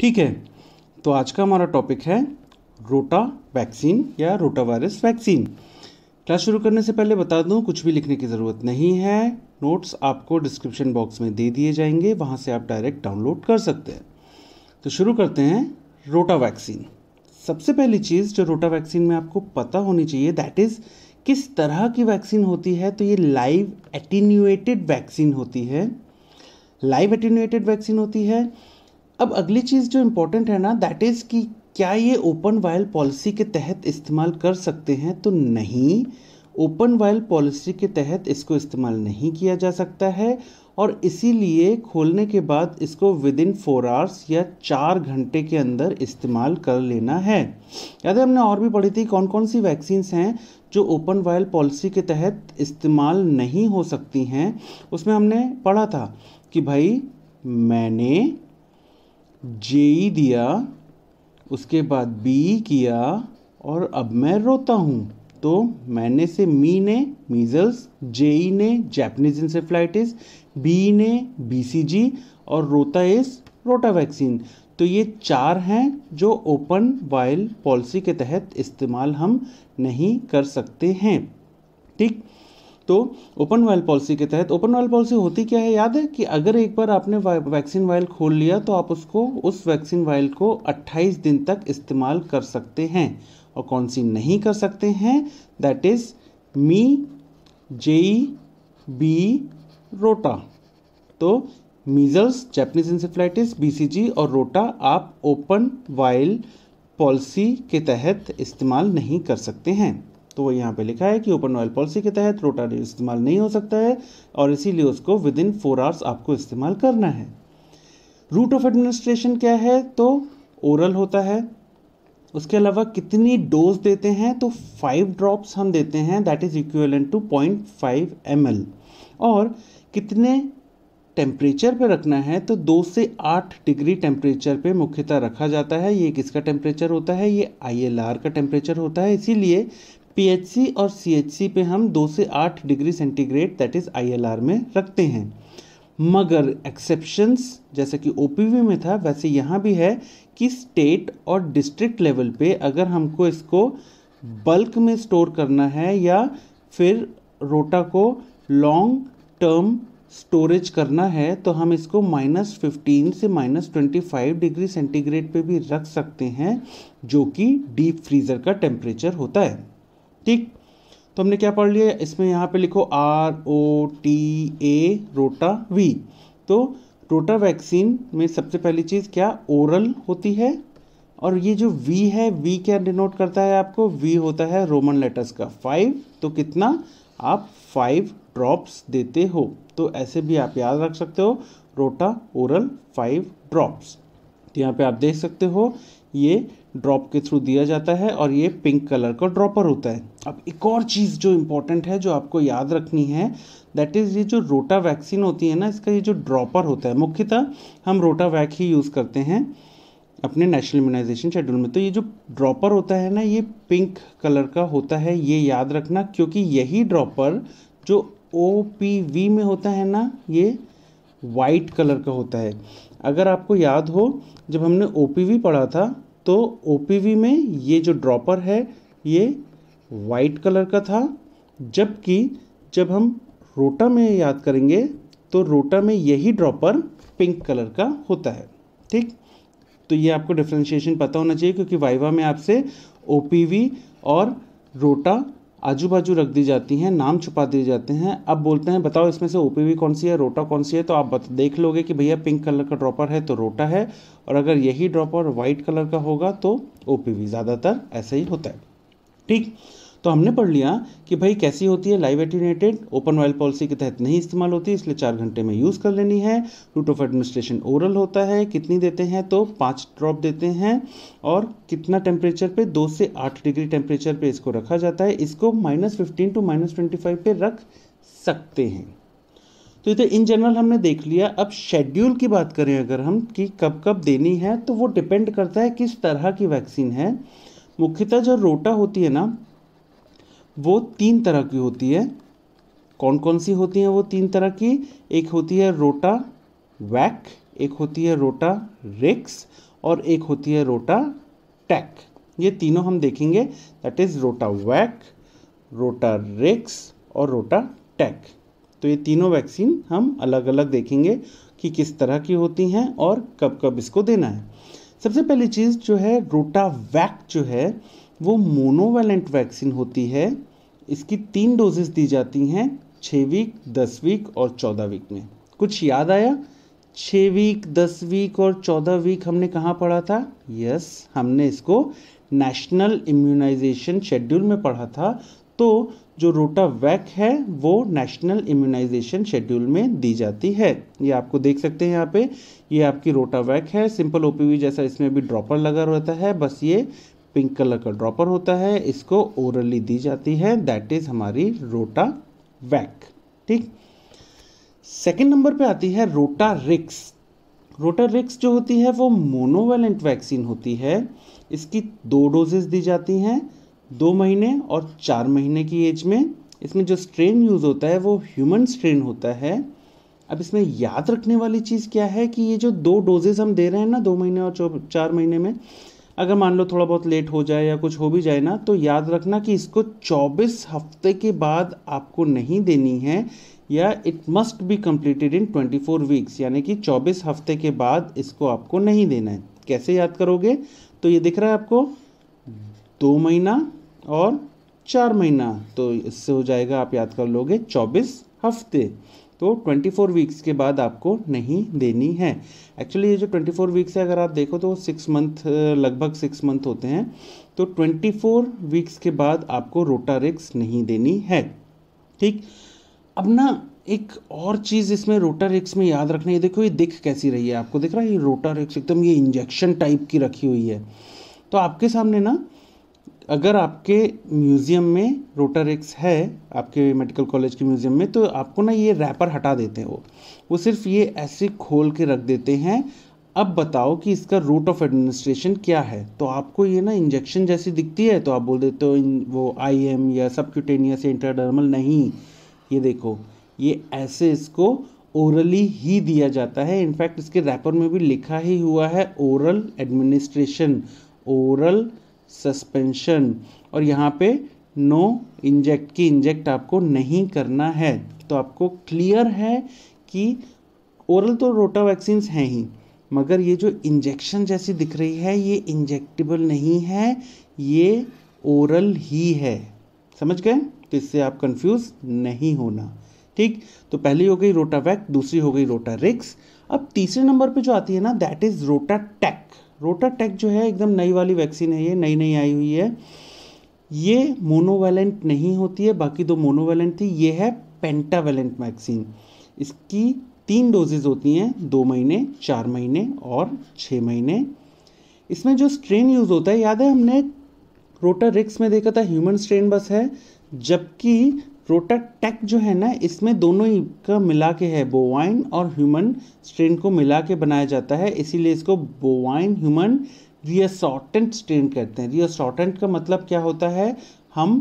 ठीक है तो आज का हमारा टॉपिक है रोटा वैक्सीन या रोटा वायरस वैक्सीन क्लास शुरू करने से पहले बता दूं कुछ भी लिखने की ज़रूरत नहीं है नोट्स आपको डिस्क्रिप्शन बॉक्स में दे दिए जाएंगे वहाँ से आप डायरेक्ट डाउनलोड कर सकते हैं तो शुरू करते हैं रोटा वैक्सीन सबसे पहली चीज़ जो रोटा वैक्सीन में आपको पता होनी चाहिए दैट इज़ किस तरह की वैक्सीन होती है तो ये लाइव एटीन्यूएटेड वैक्सीन होती है लाइव एटीन्यूएटेड वैक्सीन होती है अब अगली चीज़ जो इम्पोर्टेंट है ना दैट इज़ कि क्या ये ओपन वायल पॉलिसी के तहत इस्तेमाल कर सकते हैं तो नहीं ओपन वायल पॉलिसी के तहत इसको इस्तेमाल नहीं किया जा सकता है और इसीलिए खोलने के बाद इसको विद इन फोर आवर्स या चार घंटे के अंदर इस्तेमाल कर लेना है याद हमने और भी पढ़ी थी कौन कौन सी वैक्सीन्स हैं जो ओपन वायल पॉलिसी के तहत इस्तेमाल नहीं हो सकती हैं उसमें हमने पढ़ा था कि भाई मैंने जेई दिया उसके बाद बी किया और अब मैं रोता हूँ तो मैंने से मी ने मीजल्स जेई ने जैपनीज इंसेफ्लाइटिस बी ने बीसीजी और रोता इस रोटा वैक्सीन तो ये चार हैं जो ओपन वायल पॉलिसी के तहत इस्तेमाल हम नहीं कर सकते हैं ठीक तो ओपन वायल पॉलिसी के तहत ओपन वायल पॉलिसी होती क्या है याद है कि अगर एक बार आपने वैक्सीन वायल खोल लिया तो आप उसको उस वैक्सीन वायल को 28 दिन तक इस्तेमाल कर सकते हैं और कौन सी नहीं कर सकते हैं दैट इज़ मी जेई बी रोटा तो मीजल्स जैपनीज इंसेफ्लाइटिस बीसीजी और रोटा आप ओपन वाइल पॉलिसी के तहत इस्तेमाल नहीं कर सकते हैं तो वो यहाँ पे लिखा है कि ओपन ऑयल पॉलिसी के तहत रोटारी इस्तेमाल नहीं हो सकता है और इसीलिए उसको विद इन फोर आवर्स आपको इस्तेमाल करना है रूट ऑफ एडमिनिस्ट्रेशन क्या है तो ओरल होता है उसके अलावा कितनी डोज देते हैं तो फाइव ड्रॉप्स हम देते हैं that is equivalent to point five M और कितने टेम्परेचर पे रखना है तो दो से आठ डिग्री टेम्परेचर पे मुख्यतः रखा जाता है ये किसका टेम्परेचर होता है ये आई का टेम्परेचर होता है इसीलिए पीएचसी और सीएचसी पे हम दो से आठ degree centigrade that is ILR में रखते हैं मगर एक्सेप्शंस जैसे कि ओपीवी में था वैसे यहाँ भी है कि स्टेट और डिस्ट्रिक्ट लेवल पे अगर हमको इसको बल्क में स्टोर करना है या फिर रोटा को लॉन्ग टर्म स्टोरेज करना है तो हम इसको माइनस फिफ्टीन से minus twenty five degree centigrade पे भी रख सकते हैं जो कि डीप फ्रीज़र का टेम्परेचर होता है ठीक तो हमने क्या पढ़ लिया इसमें यहाँ पे लिखो आर ओ टी ए रोटा वी तो रोटा वैक्सीन में सबसे पहली चीज़ क्या ओरल होती है और ये जो वी है वी क्या डिनोट करता है आपको वी होता है रोमन लेटर्स का फाइव तो कितना आप फाइव ड्रॉप्स देते हो तो ऐसे भी आप याद रख सकते हो रोटा ओरल फाइव ड्रॉप्स तो यहाँ पे आप देख सकते हो ये ड्रॉप के थ्रू दिया जाता है और ये पिंक कलर का ड्रॉपर होता है अब एक और चीज़ जो इम्पोर्टेंट है जो आपको याद रखनी है दैट इज़ ये जो रोटा वैक्सीन होती है ना इसका ये जो ड्रॉपर होता है मुख्यतः हम रोटा वैक ही यूज़ करते हैं अपने नेशनल इम्यूनाइजेशन शेड्यूल में तो ये जो ड्रॉपर होता है ना ये पिंक कलर का होता है ये याद रखना क्योंकि यही ड्रॉपर जो ओ में होता है ना ये वाइट कलर का होता है अगर आपको याद हो जब हमने ओ पढ़ा था तो ओ में ये जो ड्रॉपर है ये वाइट कलर का था जबकि जब हम रोटा में याद करेंगे तो रोटा में यही ड्रॉपर पिंक कलर का होता है ठीक तो ये आपको डिफ्रेंशिएशन पता होना चाहिए क्योंकि वाइवा में आपसे ओ और रोटा आजू बाजू रख दी जाती हैं नाम छुपा दिए जाते हैं अब बोलते हैं बताओ इसमें से ओपीवी कौन सी है रोटा कौन सी है तो आप देख लोगे कि भैया पिंक कलर का ड्रॉपर है तो रोटा है और अगर यही ड्रॉपर वाइट कलर का होगा तो ओपीवी ज़्यादातर ऐसे ही होता है ठीक तो हमने पढ़ लिया कि भाई कैसी होती है live attenuated open vial policy के तहत नहीं इस्तेमाल होती इसलिए चार घंटे में यूज़ कर लेनी है रूट ऑफ एडमिनिस्ट्रेशन ओरल होता है कितनी देते हैं तो पाँच ड्रॉप देते हैं और कितना टेम्परेचर पे दो से आठ डिग्री टेम्परेचर पे इसको रखा जाता है इसको minus fifteen to minus twenty five पर रख सकते हैं तो इधर इन जनरल हमने देख लिया अब शेड्यूल की बात करें अगर हम कि कब कब देनी है तो वो डिपेंड करता है किस तरह की वैक्सीन है मुख्यतः जो रोटा होती है ना वो तीन तरह की होती है कौन कौन सी होती हैं वो तीन तरह की एक होती है रोटा वैक एक होती है रोटा रिक्स और एक होती है रोटा टैक ये तीनों हम देखेंगे दैट इज़ रोटा वैक रोटा रिक्स और रोटा टैक तो ये तीनों वैक्सीन हम अलग अलग देखेंगे कि किस तरह की होती हैं और कब कब इसको देना है सबसे पहली चीज़ जो है रोटा वैक जो है वो मोनोवैलेंट वैक्सीन होती है इसकी तीन डोजेस दी जाती हैं छः वीक दस वीक और चौदह वीक में कुछ याद आया छः वीक दस वीक और चौदह वीक हमने कहाँ पढ़ा था यस हमने इसको नेशनल इम्यूनाइजेशन शेड्यूल में पढ़ा था तो जो रोटा वैक है वो नेशनल इम्यूनाइजेशन शेड्यूल में दी जाती है ये आपको देख सकते हैं यहाँ पे ये आपकी रोटा वैक है सिंपल ओपीवी जैसा इसमें भी ड्रॉपर लगा रहता है बस ये पिंक कलर का ड्रॉपर होता है इसको ओरली दी जाती है दैट इज हमारी रोटा वैक ठीक सेकेंड नंबर पे आती है रोटा रिक्स रोटा रिक्स जो होती है वो मोनोवेलेंट वैक्सीन होती है इसकी दो डोजेस दी जाती हैं दो महीने और चार महीने की एज में इसमें जो स्ट्रेन यूज़ होता है वो ह्यूमन स्ट्रेन होता है अब इसमें याद रखने वाली चीज़ क्या है कि ये जो दो डोजेज हम दे रहे हैं ना दो महीने और चार महीने में अगर मान लो थोड़ा बहुत लेट हो जाए या कुछ हो भी जाए ना तो याद रखना कि इसको 24 हफ्ते के बाद आपको नहीं देनी है या it must be completed in 24 weeks यानी कि 24 हफ्ते के बाद इसको आपको नहीं देना है कैसे याद करोगे तो ये दिख रहा है आपको दो महीना और चार महीना तो इससे हो जाएगा आप याद कर लोगे चौबीस हफ्ते तो 24 वीक्स के बाद आपको नहीं देनी है एक्चुअली ये जो 24 वीक्स है अगर आप देखो तो सिक्स मंथ लगभग सिक्स मंथ होते हैं तो 24 वीक्स के बाद आपको रोटारिक्स नहीं देनी है ठीक अब ना एक और चीज़ इसमें रोटारिक्स में याद रखना है देखो ये दिख कैसी रही है आपको दिख रहा है ये रोटारिक्स एकदम ये इंजेक्शन टाइप की रखी हुई है तो आपके सामने ना अगर आपके म्यूज़ियम में एक्स है आपके मेडिकल कॉलेज के म्यूज़ियम में तो आपको ना ये रैपर हटा देते हैं वो वो सिर्फ ये ऐसे खोल के रख देते हैं अब बताओ कि इसका रूट ऑफ एडमिनिस्ट्रेशन क्या है तो आपको ये ना इंजेक्शन जैसी दिखती है तो आप बोल देते हो वो आई एम या सबक्यूटेनियस इंटरडर्मल नहीं ये देखो ये ऐसे इसको ओरली ही दिया जाता है इनफैक्ट इसके रैपर में भी लिखा ही हुआ है ओरल एडमिनिस्ट्रेशन ओरल सस्पेंशन और यहाँ पे नो इंजेक्ट की इंजेक्ट आपको नहीं करना है तो आपको क्लियर है कि ओरल तो रोटा वैक्सीन हैं ही मगर ये जो इंजेक्शन जैसी दिख रही है ये इंजेक्टेबल नहीं है ये ओरल ही है समझ गए तो इससे आप कंफ्यूज नहीं होना ठीक तो पहली हो गई वैक दूसरी हो गई रोटा रिक्स अब तीसरे नंबर पे जो आती है ना that is RotaTeq RotaTeq जो है एकदम नई वाली वैक्सीन है ये नई नई आई हुई है ये मोनोवेलेंट नहीं होती है बाकी दो मोनोवेलेंट थी ये है पेंटावेलेंट वैक्सीन इसकी तीन डोजेज होती हैं दो महीने चार महीने और छः महीने इसमें जो स्ट्रेन यूज़ होता है याद है हमने रोटा रिक्स में देखा था ह्यूमन स्ट्रेन बस है जबकि रोटाटेक जो है ना इसमें दोनों ही का मिला के है बोवाइन और ह्यूमन स्ट्रेन को मिला के बनाया जाता है इसीलिए इसको बोवाइन ह्यूमन रियसॉर्टेंट स्ट्रेन कहते हैं रियसॉर्टेंट का मतलब क्या होता है हम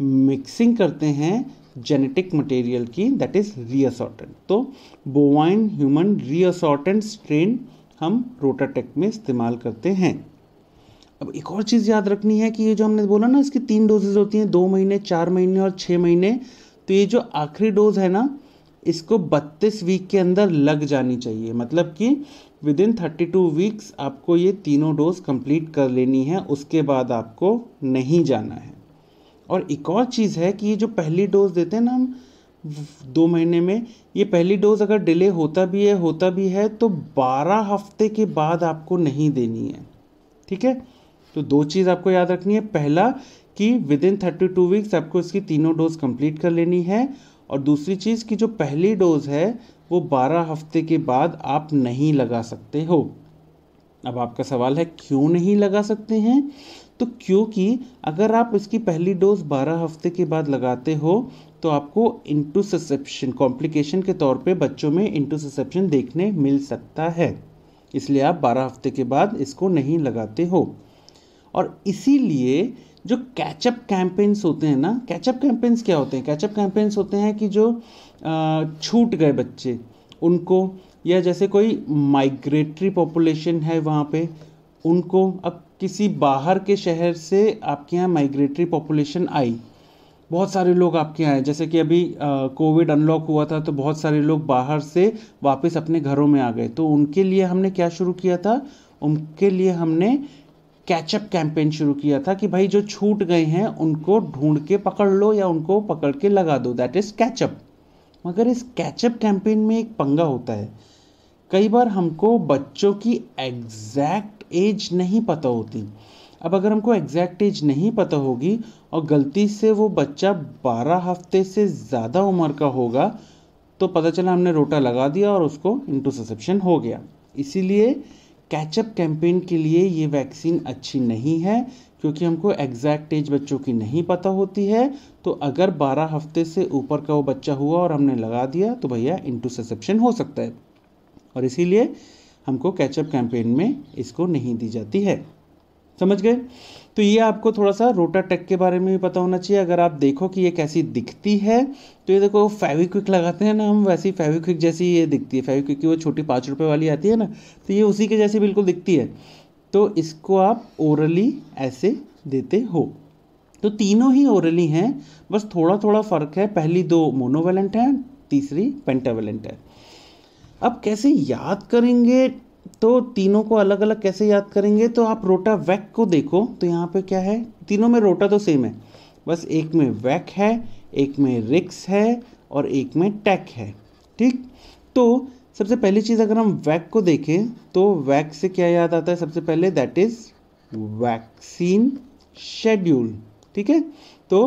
मिक्सिंग करते हैं जेनेटिक मटेरियल की दैट इज़ रियसॉर्टेंट तो बोवाइन ह्यूमन रियसॉर्टेंट स्ट्रेन हम रोटाटेक में इस्तेमाल करते हैं अब एक और चीज़ याद रखनी है कि ये जो हमने बोला ना इसकी तीन डोजेज होती हैं दो महीने चार महीने और छः महीने तो ये जो आखिरी डोज है ना इसको 32 वीक के अंदर लग जानी चाहिए मतलब कि विद इन 32 वीक्स आपको ये तीनों डोज कंप्लीट कर लेनी है उसके बाद आपको नहीं जाना है और एक और चीज़ है कि ये जो पहली डोज देते हैं ना हम दो महीने में ये पहली डोज अगर डिले होता भी है होता भी है तो 12 हफ्ते के बाद आपको नहीं देनी है ठीक है तो दो चीज़ आपको याद रखनी है पहला कि within thirty two weeks आपको इसकी तीनों डोज कंप्लीट कर लेनी है और दूसरी चीज़ कि जो पहली डोज है वो बारह हफ्ते के बाद आप नहीं लगा सकते हो अब आपका सवाल है क्यों नहीं लगा सकते हैं तो क्योंकि अगर आप इसकी पहली डोज बारह हफ्ते के बाद लगाते हो तो आपको इंटू ससेप्शन कॉम्प्लिकेशन के तौर पे बच्चों में इंटू देखने मिल सकता है इसलिए आप बारह हफ्ते के बाद इसको नहीं लगाते हो और इसीलिए जो कैचअप कैंपेन्स होते हैं ना कैचअप कैंपेन्स क्या होते हैं कैचअप कैंपेन्स होते हैं कि जो छूट गए बच्चे उनको या जैसे कोई माइग्रेटरी पॉपुलेशन है वहाँ पे उनको अब किसी बाहर के शहर से आपके यहाँ माइग्रेटरी पॉपुलेशन आई बहुत सारे लोग आपके यहाँ आए जैसे कि अभी कोविड अनलॉक हुआ था तो बहुत सारे लोग बाहर से वापस अपने घरों में आ गए तो उनके लिए हमने क्या शुरू किया था उनके लिए हमने कैचअप कैंपेन शुरू किया था कि भाई जो छूट गए हैं उनको ढूंढ के पकड़ लो या उनको पकड़ के लगा दो दैट इज़ कैचअप मगर इस कैचअप कैंपेन में एक पंगा होता है कई बार हमको बच्चों की एग्जैक्ट एज नहीं पता होती अब अगर हमको एग्जैक्ट एज नहीं पता होगी और गलती से वो बच्चा बारह हफ्ते से ज़्यादा उम्र का होगा तो पता चला हमने रोटा लगा दिया और उसको इंटू हो गया इसीलिए कैचअप कैंपेन के लिए ये वैक्सीन अच्छी नहीं है क्योंकि हमको एग्जैक्ट एज बच्चों की नहीं पता होती है तो अगर 12 हफ्ते से ऊपर का वो बच्चा हुआ और हमने लगा दिया तो भैया इंटूसेप्शन हो सकता है और इसीलिए हमको कैचअप कैंपेन में इसको नहीं दी जाती है समझ गए तो ये आपको थोड़ा सा रोटा टेक के बारे में भी पता होना चाहिए अगर आप देखो कि ये कैसी दिखती है तो ये देखो फेविक्विक लगाते हैं ना हम वैसी फेविक्विक जैसी ये दिखती है फेविक्विक की वो छोटी पाँच रुपये वाली आती है ना तो ये उसी के जैसी बिल्कुल दिखती है तो इसको आप ओरली ऐसे देते हो तो तीनों ही ओरली हैं बस थोड़ा थोड़ा फ़र्क है पहली दो मोनोवेलेंट हैं तीसरी पेंटावेलेंट है अब कैसे याद करेंगे तो तीनों को अलग अलग कैसे याद करेंगे तो आप रोटा वैक को देखो तो यहाँ पे क्या है तीनों में रोटा तो सेम है बस एक में वैक है एक में रिक्स है और एक में टैक है ठीक तो सबसे पहली चीज़ अगर हम वैक को देखें तो वैक से क्या याद आता है सबसे पहले दैट इज़ वैक्सीन शेड्यूल ठीक है तो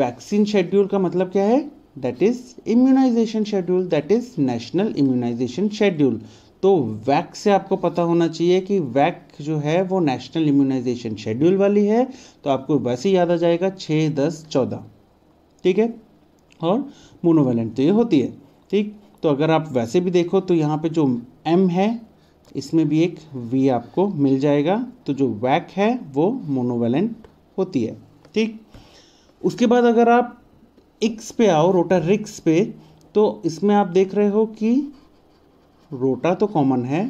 वैक्सीन शेड्यूल का मतलब क्या है that is immunization schedule that is national immunization schedule तो वैक से आपको पता होना चाहिए कि वैक जो है वो नेशनल इम्यूनाइजेशन शेड्यूल वाली है तो आपको वैसे याद आ जाएगा छः दस चौदह ठीक है और मोनोवेलेंट तो ये होती है ठीक तो अगर आप वैसे भी देखो तो यहाँ पे जो एम है इसमें भी एक वी आपको मिल जाएगा तो जो वैक है वो मोनोवेलेंट होती है ठीक उसके बाद अगर आप इक्स पे आओ रोटा रिक्स पे तो इसमें आप देख रहे हो कि रोटा तो कॉमन है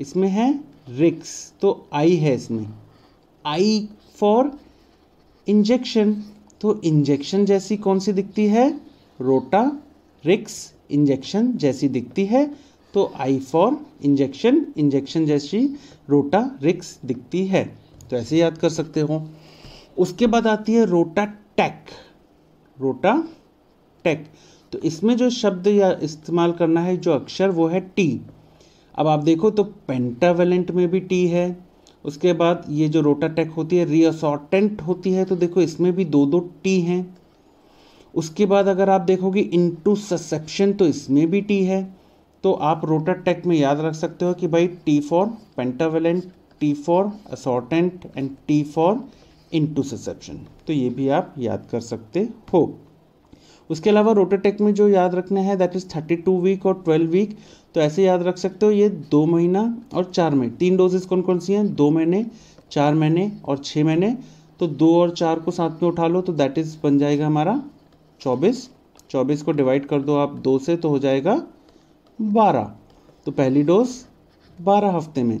इसमें है रिक्स तो आई है इसमें आई फॉर इंजेक्शन तो इंजेक्शन जैसी कौन सी दिखती है रोटा रिक्स इंजेक्शन जैसी दिखती है तो आई फॉर इंजेक्शन इंजेक्शन जैसी रोटा रिक्स दिखती है तो ऐसे याद कर सकते हो उसके बाद आती है रोटा टैक रोटा टेक तो इसमें जो शब्द या इस्तेमाल करना है जो अक्षर वो है टी अब आप देखो तो पेंटावेलेंट में भी टी है उसके बाद ये जो रोटाटेक होती है रीअसॉर्टेंट होती है तो देखो इसमें भी दो दो टी हैं उसके बाद अगर आप देखोगे इंटू ससेप्शन तो इसमें भी टी है तो आप रोटाटेक में याद रख सकते हो कि भाई T for pentavalent T for assortant and T for intussusception तो ये भी आप याद कर सकते हो उसके अलावा रोटेटेक में जो याद रखना है that is thirty two week और ट्वेल्व वीक तो ऐसे याद रख सकते हो ये दो महीना और चार महीने तीन डोजेज कौन कौन सी हैं दो महीने चार महीने और छः महीने तो दो और चार को साथ में उठा लो तो दैट इज़ बन जाएगा हमारा चौबीस चौबीस को डिवाइड कर दो आप दो से तो हो जाएगा बारह तो पहली डोज बारह हफ्ते में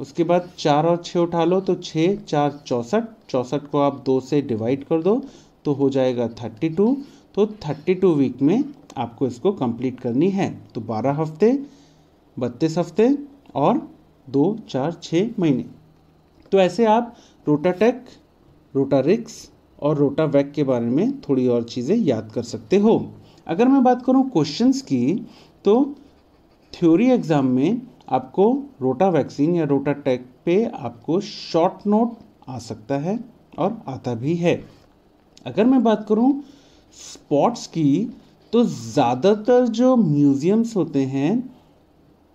उसके बाद चार और छः उठा लो तो छः चार चौंसठ चौंसठ को आप दो से डिवाइड कर दो तो हो जाएगा थर्टी टू तो 32 वीक में आपको इसको कंप्लीट करनी है तो 12 हफ्ते 32 हफ्ते और दो चार छः महीने तो ऐसे आप रोटाटेक रोटारिक्स और रोटावैक के बारे में थोड़ी और चीज़ें याद कर सकते हो अगर मैं बात करूँ क्वेश्चंस की तो थ्योरी एग्ज़ाम में आपको रोटा वैक्सीन या रोटा टेक पे आपको शॉर्ट नोट आ सकता है और आता भी है अगर मैं बात करूँ स्पॉट्स की तो ज़्यादातर जो म्यूज़ियम्स होते हैं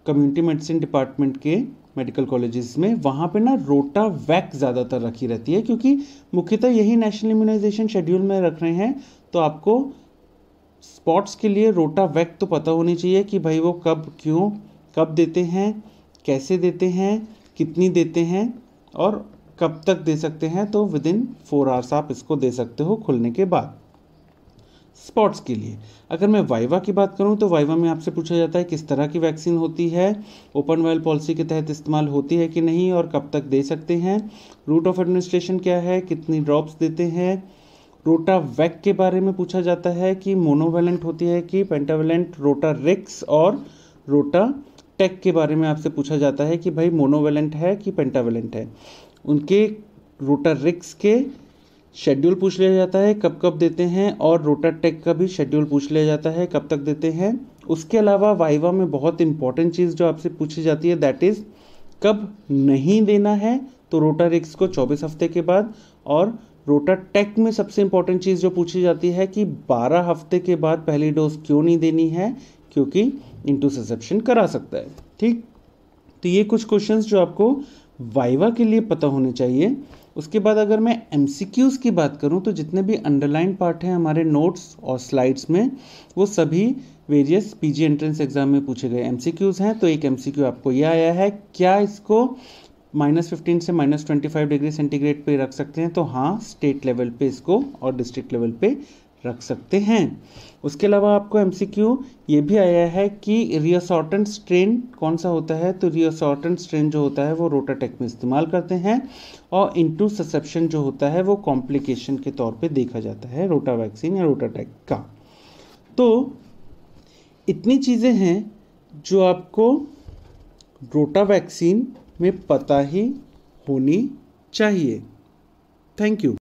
कम्युनिटी मेडिसिन डिपार्टमेंट के मेडिकल कॉलेजेस में वहाँ पे ना रोटा वैक ज़्यादातर रखी रहती है क्योंकि मुख्यतः यही नेशनल इम्यूनाइजेशन शेड्यूल में रख रहे हैं तो आपको स्पॉट्स के लिए रोटा वैक तो पता होनी चाहिए कि भाई वो कब क्यों कब देते हैं कैसे देते हैं कितनी देते हैं और कब तक दे सकते हैं तो विद इन फोर आवर्स आप इसको दे सकते हो खुलने के बाद स्पॉट्स के लिए अगर मैं वाइवा की बात करूं तो वाइवा में आपसे पूछा जाता है किस तरह की वैक्सीन होती है ओपन वेल पॉलिसी के तहत इस्तेमाल होती है कि नहीं और कब तक दे सकते हैं रूट ऑफ एडमिनिस्ट्रेशन क्या है कितनी ड्रॉप्स देते हैं रोटा वैक के बारे में पूछा जाता है कि मोनोवेलेंट होती है कि पेंटावेलेंट रोटा रिक्स और रोटा टेक के बारे में आपसे पूछा जाता है कि भाई मोनोवेलेंट है कि पेंटावेलेंट है उनके रोटा रिक्स के शेड्यूल पूछ लिया जाता है कब कब देते हैं और रोटा टेक का भी शेड्यूल पूछ लिया जाता है कब तक देते हैं उसके अलावा वाइवा में बहुत इंपॉर्टेंट चीज़ जो आपसे पूछी जाती है दैट इज़ कब नहीं देना है तो रोटा रिक्स को 24 हफ्ते के बाद और रोटा टेक में सबसे इंपॉर्टेंट चीज़ जो पूछी जाती है कि 12 हफ्ते के बाद पहली डोज क्यों नहीं देनी है क्योंकि इंटू ससेप्शन करा सकता है ठीक तो ये कुछ क्वेश्चंस जो आपको वाइवा के लिए पता होने चाहिए उसके बाद अगर मैं एम की बात करूँ तो जितने भी अंडरलाइन पार्ट हैं हमारे नोट्स और स्लाइड्स में वो सभी वेरियस जी एंट्रेंस एग्जाम में पूछे गए एम हैं तो एक एम आपको यह आया है क्या इसको माइनस फिफ्टीन से minus twenty five degree centigrade पे रख सकते हैं तो हाँ स्टेट लेवल पे इसको और डिस्ट्रिक्ट लेवल पे रख सकते हैं उसके अलावा आपको क्यू ये भी आया है कि रियोसॉर्टेंट स्ट्रेन कौन सा होता है तो रियोसॉर्टेंट स्ट्रेन जो होता है वो रोटाटेक में इस्तेमाल करते हैं और इंटू ससेप्शन जो होता है वो कॉम्प्लिकेशन के तौर पे देखा जाता है रोटा वैक्सीन या रोटाटेक का तो इतनी चीज़ें हैं जो आपको रोटा वैक्सीन में पता ही होनी चाहिए थैंक यू